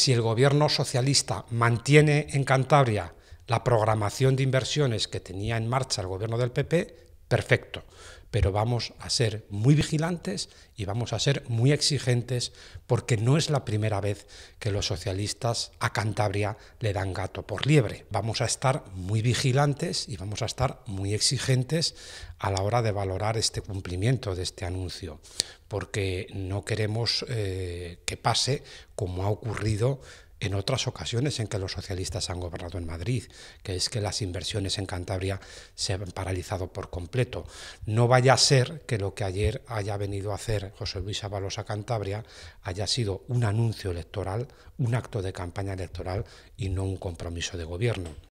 si el gobierno socialista mantiene en Cantabria la programación de inversiones que tenía en marcha el gobierno del PP, perfecto, pero vamos a ser muy vigilantes y vamos a ser muy exigentes porque no es la primera vez que los socialistas a Cantabria le dan gato por liebre. Vamos a estar muy vigilantes y vamos a estar muy exigentes a la hora de valorar este cumplimiento de este anuncio, porque no queremos eh, que pase como ha ocurrido en otras ocasiones en que los socialistas han gobernado en Madrid, que es que las inversiones en Cantabria se han paralizado por completo. No vaya a ser que lo que ayer haya venido a hacer José Luis Ábalos a Cantabria haya sido un anuncio electoral, un acto de campaña electoral y no un compromiso de gobierno.